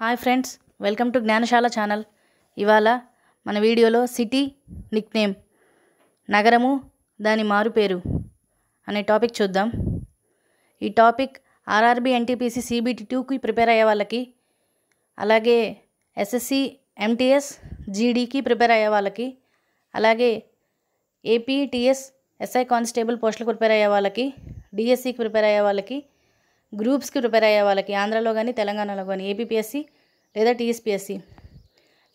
hi friends welcome to Gnanasala channel ఇవాళ మన వీడియోలో సిటీ నిక్ నేమ్ నగరము దాని మారుపేరు అనే టాపిక్ చూద్దాం ఈ టాపిక్ ఆర్ఆర్బి ఎన్టీపీసీ సిబిటి టూకి ప్రిపేర్ అయ్యే వాళ్ళకి అలాగే ఎస్ఎస్సి ఎంటీఎస్ జీడీకి ప్రిపేర్ అయ్యే వాళ్ళకి అలాగే ఏపీటీఎస్ ఎస్ఐ కానిస్టేబుల్ పోస్టులకు ప్రిపేర్ అయ్యే వాళ్ళకి డిఎస్సికి ప్రిపేర్ అయ్యే వాళ్ళకి గ్రూప్స్కి ప్రిపేర్ అయ్యే వాళ్ళకి ఆంధ్రలో కానీ తెలంగాణలో కానీ ఏపీపీఎస్సీ లేదా టీఎస్పీఎస్సీ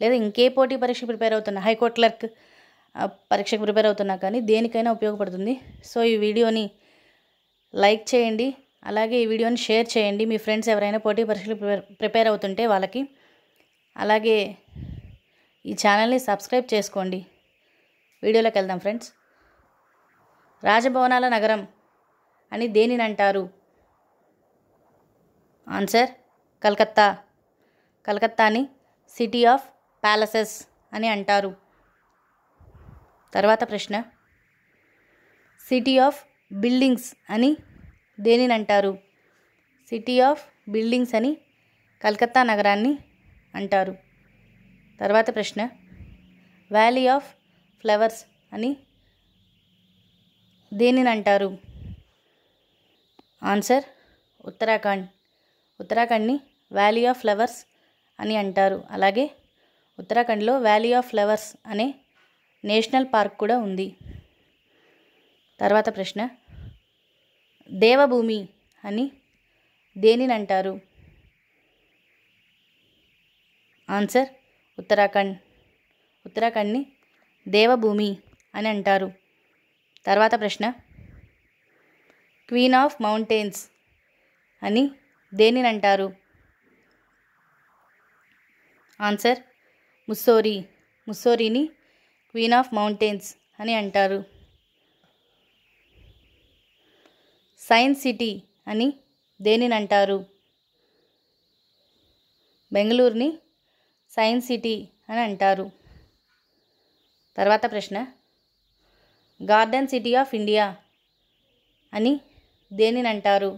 లేదా ఇంకే పోటీ పరీక్ష ప్రిపేర్ అవుతున్న హైకోర్టు క్లర్క్ పరీక్షకు ప్రిపేర్ అవుతున్నా కానీ దేనికైనా ఉపయోగపడుతుంది సో ఈ వీడియోని లైక్ చేయండి అలాగే ఈ వీడియోని షేర్ చేయండి మీ ఫ్రెండ్స్ ఎవరైనా పోటీ పరీక్షలు ప్రిపేర్ అవుతుంటే వాళ్ళకి అలాగే ఈ ఛానల్ని సబ్స్క్రైబ్ చేసుకోండి వీడియోలోకి వెళ్దాం ఫ్రెండ్స్ రాజభవనాల నగరం అని దేనిని అంటారు ఆన్సర్ కలకత్తా కలకత్తాని సిటీ ఆఫ్ ప్యాలసెస్ అని అంటారు తర్వాత ప్రశ్న సిటీ ఆఫ్ బిల్డింగ్స్ అని దేనిని అంటారు సిటీ ఆఫ్ బిల్డింగ్స్ అని కలకత్తా నగరాన్ని అంటారు తర్వాత ప్రశ్న వ్యాలీ ఆఫ్ ఫ్లవర్స్ అని దేనిని అంటారు ఆన్సర్ ఉత్తరాఖండ్ ఉత్తరాఖండ్ని వ్యాలీ ఆఫ్ ఫ్లవర్స్ అని అంటారు అలాగే ఉత్తరాఖండ్లో వ్యాలీ ఆఫ్ ఫ్లవర్స్ అనే నేషనల్ పార్క్ కూడా ఉంది తర్వాత ప్రశ్న దేవభూమి అని దేనిని అంటారు ఆన్సర్ ఉత్తరాఖండ్ ఉత్తరాఖండ్ని దేవభూమి అని అంటారు తర్వాత ప్రశ్న క్వీన్ ఆఫ్ మౌంటైన్స్ అని దేనిని అంటారు ఆన్సర్ ముస్సోరీ ముస్సోరీని క్వీన్ ఆఫ్ మౌంటైన్స్ అని అంటారు సైన్స్ సిటీ అని దేనిని అంటారు బెంగళూరుని సైన్స్ సిటీ అని అంటారు తర్వాత ప్రశ్న గార్డెన్ సిటీ ఆఫ్ ఇండియా అని దేనిని అంటారు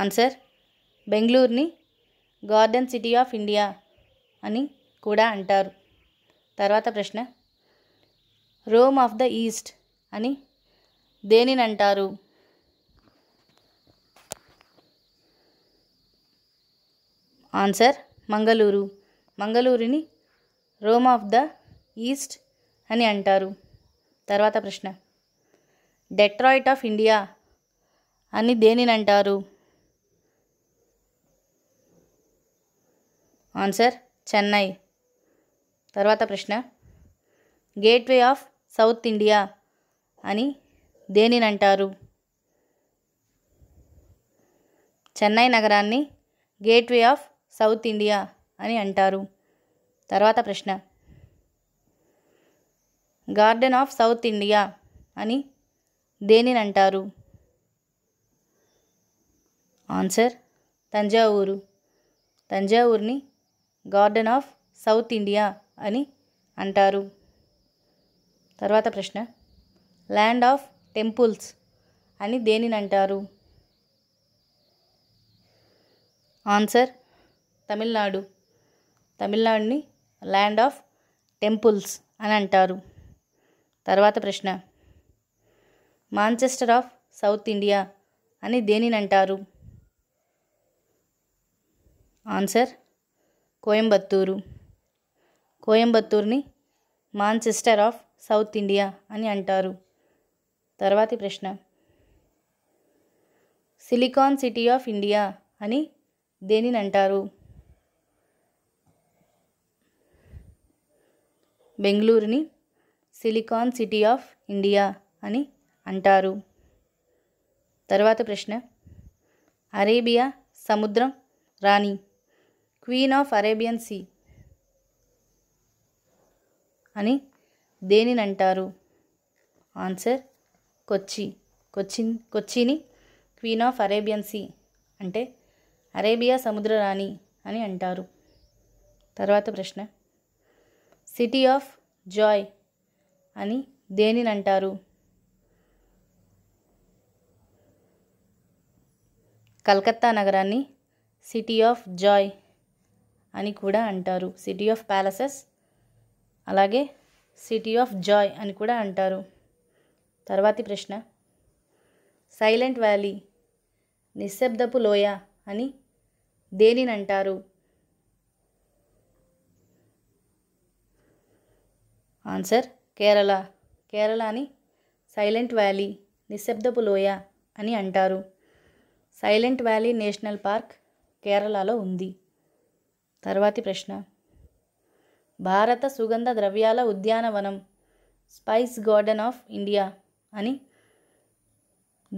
ఆన్సర్ బెంగళూరుని గార్డెన్ సిటీ ఆఫ్ ఇండియా అని కూడా అంటారు తర్వాత ప్రశ్న రోమ్ ఆఫ్ ద ఈస్ట్ అని దేనిని అంటారు ఆన్సర్ మంగళూరు మంగళూరుని రోమ్ ఆఫ్ ద ఈస్ట్ అని అంటారు తర్వాత ప్రశ్న డెట్రాయిట్ ఆఫ్ ఇండియా అని దేనిని అంటారు ఆన్సర్ చెన్నై తర్వాత ప్రశ్న గేట్వే ఆఫ్ సౌత్ ఇండియా అని దేనిని అంటారు చెన్నై నగరాన్ని గేట్వే ఆఫ్ సౌత్ ఇండియా అని అంటారు తర్వాత ప్రశ్న గార్డెన్ ఆఫ్ సౌత్ ఇండియా అని దేనిని అంటారు ఆన్సర్ తంజావూరు తంజావూరుని గార్డెన్ ఆఫ్ సౌత్ ఇండియా అని అంటారు తర్వాత ప్రశ్న ల్యాండ్ ఆఫ్ టెంపుల్స్ అని దేనిని అంటారు ఆన్సర్ తమిళనాడు తమిళనాడుని ల్యాండ్ ఆఫ్ టెంపుల్స్ అని అంటారు తర్వాత ప్రశ్న మాంచెస్టర్ ఆఫ్ సౌత్ ఇండియా అని దేనిని అంటారు ఆన్సర్ కోయంబత్తూరు కోయంబత్తూర్ని మాంచెస్టర్ ఆఫ్ సౌత్ ఇండియా అని అంటారు తర్వాతి ప్రశ్న సిలికాన్ సిటీ ఆఫ్ ఇండియా అని దేనిని అంటారు బెంగళూరుని సిలికాన్ సిటీ ఆఫ్ ఇండియా అని అంటారు తర్వాత ప్రశ్న అరేబియా సముద్రం రాణి క్వీన్ ఆఫ్ అరేబియన్ సీ అని దేనిని అంటారు ఆన్సర్ కొచ్చి కొచ్చిన్ కొచ్చిని క్వీన్ ఆఫ్ అరేబియన్ సీ అంటే అరేబియా సముద్ర రాణి అని అంటారు తర్వాత ప్రశ్న సిటీ ఆఫ్ జాయ్ అని దేనిని అంటారు కలకత్తా నగరాన్ని సిటీ ఆఫ్ జాయ్ అని కూడా అంటారు సిటీ ఆఫ్ ప్యాలసెస్ అలాగే సిటీ ఆఫ్ జాయ్ అని కూడా అంటారు తర్వాతి ప్రశ్న సైలెంట్ వ్యాలీ నిశ్శబ్దపు లోయ అని దేనిని అంటారు ఆన్సర్ కేరళ కేరళని సైలెంట్ వ్యాలీ నిశ్శబ్దపు లోయ అని అంటారు సైలెంట్ వ్యాలీ నేషనల్ పార్క్ కేరళలో ఉంది తర్వాతి ప్రశ్న భారత సుగంధ ద్రవ్యాల ఉద్యానవనం స్పైస్ గార్డెన్ ఆఫ్ ఇండియా అని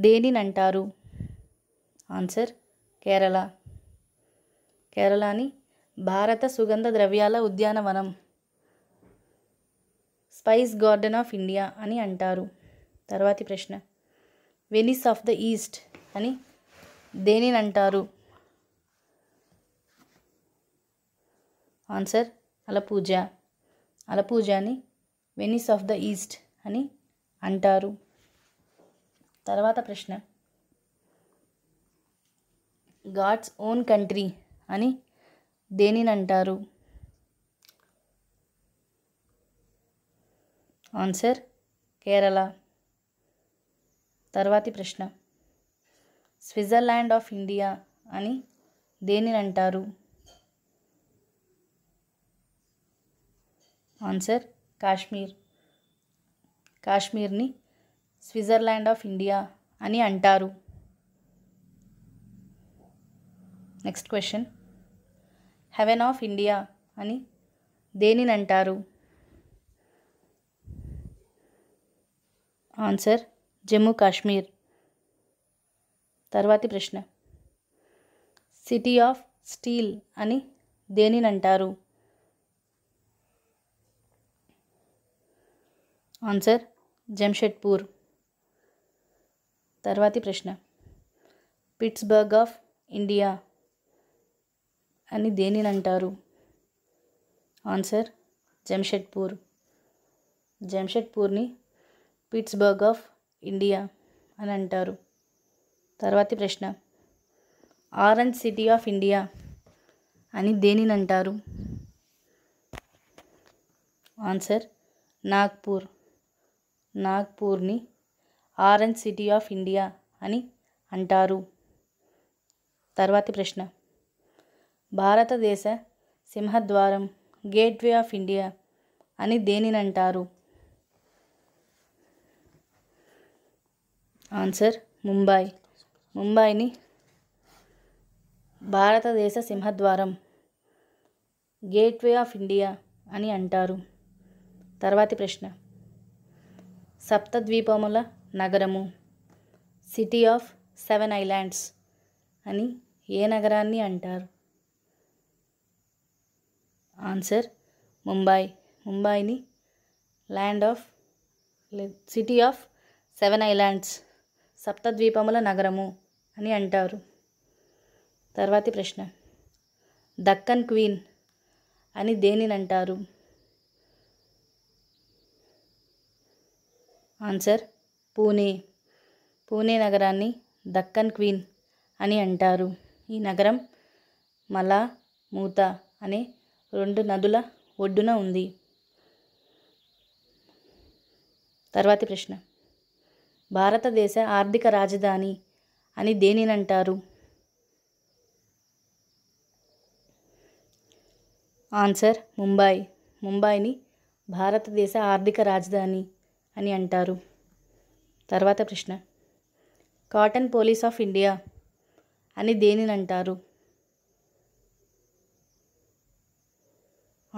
దేనిని అంటారు ఆన్సర్ కేరళ కేరళని భారత సుగంధ ద్రవ్యాల ఉద్యానవనం స్పైస్ గార్డెన్ ఆఫ్ ఇండియా అని అంటారు తర్వాతి ప్రశ్న వెనిస్ ఆఫ్ ద ఈస్ట్ అని దేనిని అంటారు ఆన్సర్ అలపూజ అలపూజాని వెనిస్ ఆఫ్ ద ఈస్ట్ అని అంటారు తర్వాత ప్రశ్న గాడ్స్ ఓన్ కంట్రీ అని దేనిని అంటారు ఆన్సర్ కేరళ తర్వాతి ప్రశ్న స్విట్జర్లాండ్ ఆఫ్ ఇండియా అని దేనిని అంటారు ఆన్సర్ కాశ్మీర్ కాశ్మీర్ని స్విట్జర్లాండ్ ఆఫ్ ఇండియా అని అంటారు next question heaven of India అని దేనిని అంటారు ఆన్సర్ జమ్మూ కాశ్మీర్ తర్వాతి ప్రశ్న సిటీ ఆఫ్ స్టీల్ అని దేనిని అంటారు ఆన్సర్ జంషెడ్పూర్ తర్వాతి ప్రశ్న పిట్స్బర్గ్ ఆఫ్ ఇండియా అని దేనిని అంటారు ఆన్సర్ జంషెడ్పూర్ జంషెడ్పూర్ని పిట్స్బర్గ్ ఆఫ్ ఇండియా అని అంటారు తర్వాతి ప్రశ్న ఆరెంజ్ సిటీ ఆఫ్ ఇండియా అని దేనిని అంటారు ఆన్సర్ నాగ్పూర్ నాగ్పూర్ని ఆరెంజ్ సిటీ ఆఫ్ ఇండియా అని అంటారు తర్వాతి ప్రశ్న భారతదేశ సింహద్వారం గేట్వే ఆఫ్ ఇండియా అని దేనిని అంటారు ఆన్సర్ ముంబై ముంబైని భారతదేశ సింహద్వారం గేట్వే ఆఫ్ ఇండియా అని అంటారు తర్వాతి ప్రశ్న సప్తద్వీపముల నగరము సిటీ ఆఫ్ సెవెన్ ఐలాండ్స్ అని ఏ నగరాన్ని అంటారు ఆన్సర్ ముంబై ముంబాయిని land of city of seven islands సప్తద్వీపముల నగరము అని అంటారు తర్వాతి ప్రశ్న దక్కన్ క్వీన్ అని దేనిని అంటారు ఆన్సర్ పూణే పూణే నగరాన్ని దక్కన్ క్వీన్ అని అంటారు ఈ నగరం మలా మూత అనే రెండు నదుల ఒడ్డున ఉంది తర్వాతి ప్రశ్న భారతదేశ ఆర్థిక రాజధాని అని దేనినంటారు ఆన్సర్ ముంబై ముంబైని భారతదేశ ఆర్థిక రాజధాని అని అంటారు తర్వాత ప్రశ్న కాటన్ పోలీస్ ఆఫ్ ఇండియా అని దేనిని అంటారు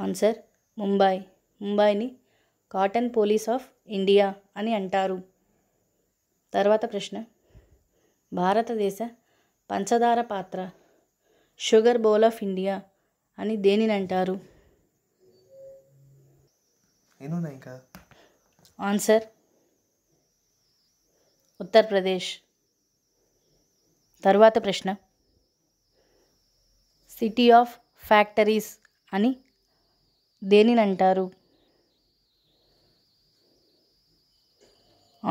ఆన్సర్ ముంబై ముంబైని కాటన్ పోలీస్ ఆఫ్ ఇండియా అని అంటారు తర్వాత ప్రశ్న భారతదేశ పంచదార పాత్ర షుగర్ బౌల్ ఆఫ్ ఇండియా అని దేనిని అంటారు ఇంకా ఆన్సర్ ఉత్తరప్రదేశ్ తరువాత ప్రశ్న సిటీ ఆఫ్ ఫ్యాక్టరీస్ అని దేనిని అంటారు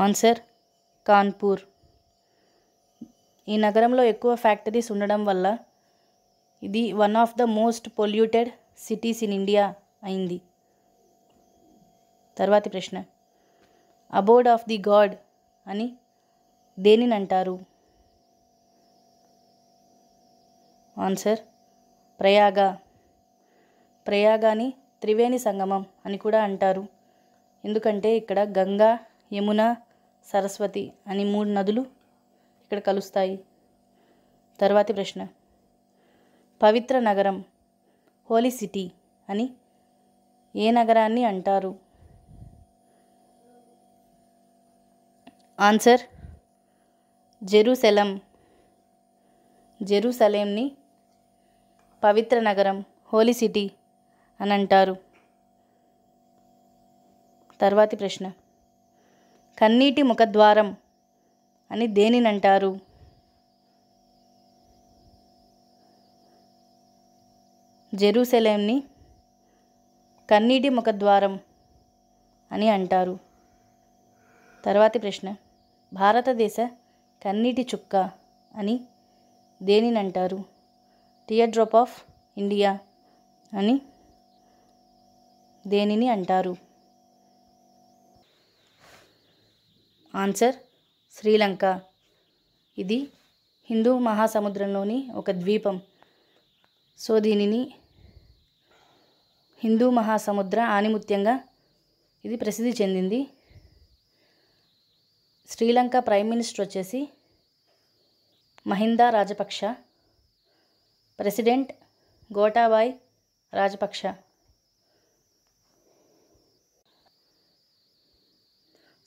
ఆన్సర్ కాన్పూర్ ఈ నగరంలో ఎక్కువ ఫ్యాక్టరీస్ ఉండడం వల్ల ఇది one of the most polluted cities in India అయింది తర్వాతి ప్రశ్న అబోర్డ్ ఆఫ్ ది గాడ్ అని దేనిని అంటారు ఆన్సర్ ప్రయాగ ప్రయాగాని త్రివేణి సంగమం అని కూడా అంటారు ఎందుకంటే ఇక్కడ గంగా యమున సరస్వతి అని మూడు నదులు ఇక్కడ కలుస్తాయి తర్వాతి ప్రశ్న పవిత్ర నగరం హోలీ సిటీ అని ఏ నగరాన్ని అంటారు ఆన్సర్ జెరూసెలం జెరూసలేంని పవిత్ర నగరం హోలీ సిటీ అని అంటారు తర్వాతి ప్రశ్న కన్నీటి ముఖద్వారం అని దేనినంటారు జెరూసెలేంని కన్నీటి ముఖద్వారం అని అంటారు తర్వాతి ప్రశ్న భారతదేశ కన్నీటి చుక్క అని దేనినంటారు టియర్ డ్రాప్ ఆఫ్ ఇండియా అని దేనిని అంటారు ఆన్సర్ శ్రీలంక ఇది హిందూ మహాసముద్రంలోని ఒక ద్వీపం సో దీనిని హిందూ మహాసముద్ర ఆనిముత్యంగా ఇది ప్రసిద్ధి చెందింది శ్రీలంక ప్రైమ్ మినిస్టర్ వచ్చేసి మహిందా రాజపక్ష ప్రెసిడెంట్ గోటాబాయ్ రాజపక్ష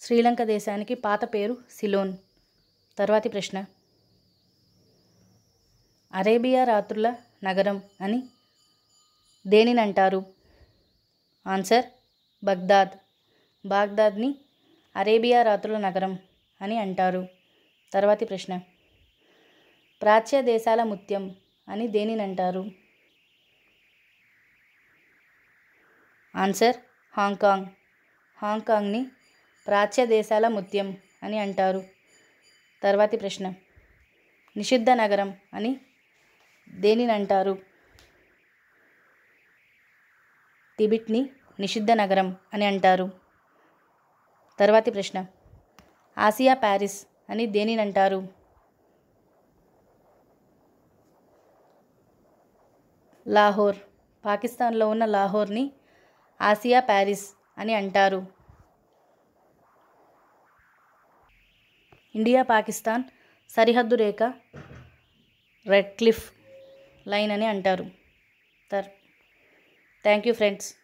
శ్రీలంక దేశానికి పాత పేరు సిలోన్ తర్వాతి ప్రశ్న అరేబియా రాత్రుల నగరం అని దేనిని అంటారు ఆన్సర్ బగ్దాద్ బాగ్దాద్ని అరేబియా రాత్రుల నగరం అని అంటారు తర్వాతి ప్రశ్న ప్రాచ్య దేశాల ముత్యం అని దేనినంటారు ఆన్సర్ హాంకాంగ్ హాంకాంగ్ని ప్రాచ్య దేశాల ముత్యం అని అంటారు తర్వాతి ప్రశ్న నిషిద్ధ నగరం అని దేనినంటారు టిబిట్ని నిషిద్ధ నగరం అని అంటారు తర్వాతి ప్రశ్న ఆసియా ప్యారిస్ అని దేనిని అంటారు లాహోర్ పాకిస్తాన్లో ఉన్న లాహోర్ని ఆసియా ప్యారిస్ అని అంటారు ఇండియా పాకిస్తాన్ సరిహద్దు రేఖ రెడ్ క్లిఫ్ లైన్ అని అంటారు థ్యాంక్ యూ ఫ్రెండ్స్